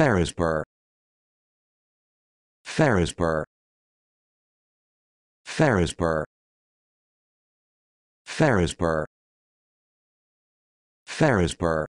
Ferrisburg Ferrisburg Ferrisburg Ferrisburg Ferrisburg